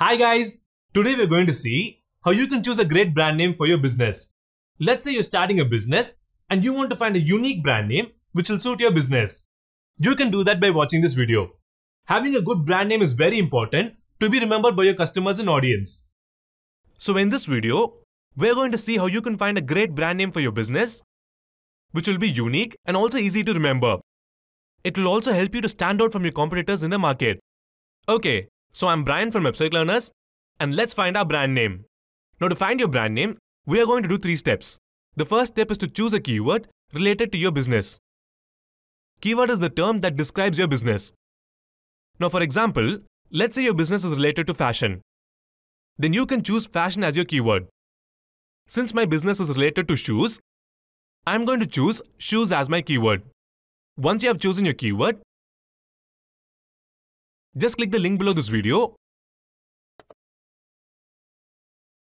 Hi guys! Today we're going to see how you can choose a great brand name for your business. Let's say you're starting a business and you want to find a unique brand name which will suit your business. You can do that by watching this video. Having a good brand name is very important to be remembered by your customers and audience. So in this video, we're going to see how you can find a great brand name for your business which will be unique and also easy to remember. It will also help you to stand out from your competitors in the market. Okay, so I'm Brian from Website Learners and let's find our brand name. Now to find your brand name, we are going to do three steps. The first step is to choose a keyword related to your business. Keyword is the term that describes your business. Now for example, let's say your business is related to fashion. Then you can choose fashion as your keyword. Since my business is related to shoes, I'm going to choose shoes as my keyword. Once you have chosen your keyword, just click the link below this video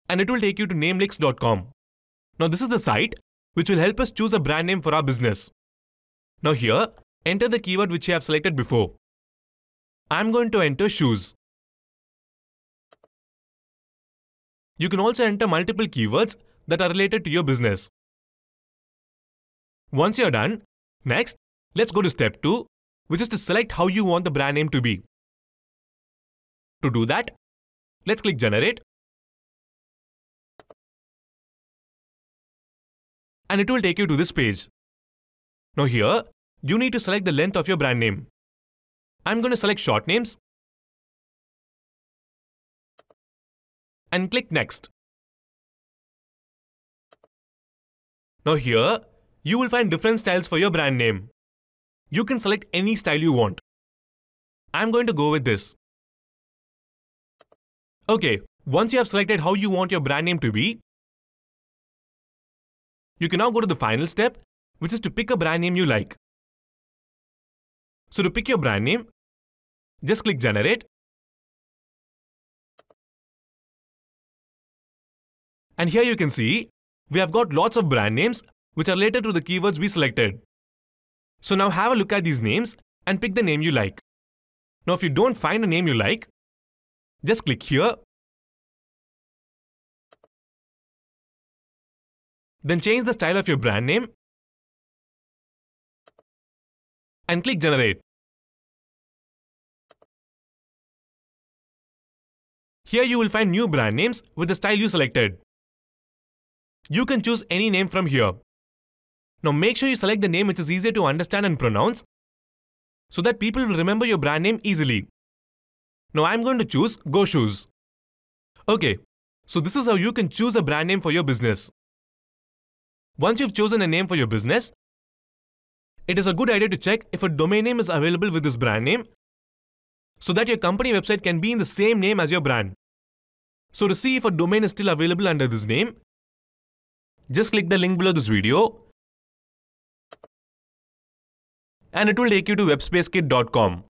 and it will take you to namelix.com. Now this is the site which will help us choose a brand name for our business. Now here, enter the keyword which you have selected before. I'm going to enter shoes. You can also enter multiple keywords that are related to your business. Once you're done, next, let's go to step 2, which is to select how you want the brand name to be. To do that, let's click Generate. And it will take you to this page. Now here, you need to select the length of your brand name. I'm going to select short names and click Next. Now here, you will find different styles for your brand name. You can select any style you want. I'm going to go with this. Okay, once you have selected how you want your brand name to be, you can now go to the final step, which is to pick a brand name you like. So to pick your brand name, just click generate. And here you can see, we have got lots of brand names which are related to the keywords we selected. So now have a look at these names and pick the name you like. Now if you don't find a name you like, just click here. Then change the style of your brand name and click Generate. Here you will find new brand names with the style you selected. You can choose any name from here. Now make sure you select the name which is easier to understand and pronounce so that people will remember your brand name easily. Now I'm going to choose Go Shoes. Okay, so this is how you can choose a brand name for your business. Once you've chosen a name for your business, it is a good idea to check if a domain name is available with this brand name so that your company website can be in the same name as your brand. So to see if a domain is still available under this name, just click the link below this video and it will take you to webspacekit.com.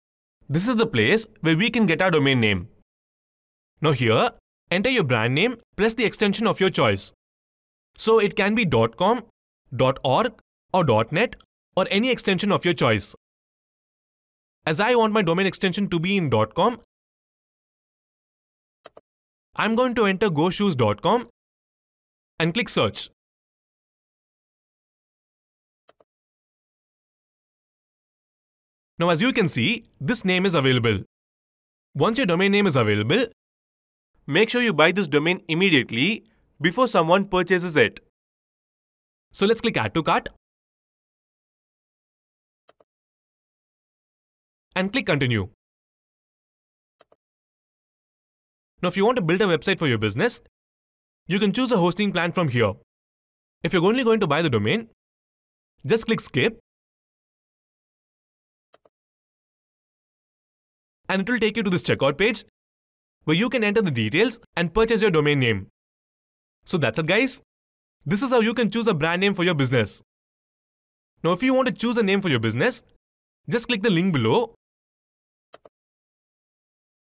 This is the place where we can get our domain name. Now here, enter your brand name plus the extension of your choice. So it can be .com, .org or .net or any extension of your choice. As I want my domain extension to be in .com, I'm going to enter goshoes.com and click search. Now as you can see, this name is available. Once your domain name is available, make sure you buy this domain immediately before someone purchases it. So let's click add to cart and click continue. Now if you want to build a website for your business, you can choose a hosting plan from here. If you're only going to buy the domain, just click skip and it will take you to this checkout page where you can enter the details and purchase your domain name. So that's it guys. This is how you can choose a brand name for your business. Now if you want to choose a name for your business, just click the link below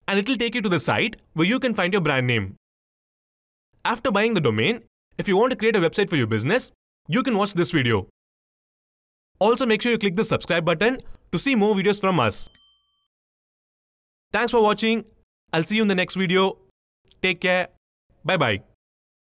and it'll take you to the site where you can find your brand name. After buying the domain, if you want to create a website for your business, you can watch this video. Also make sure you click the subscribe button to see more videos from us. Thanks for watching. I'll see you in the next video. Take care. Bye bye.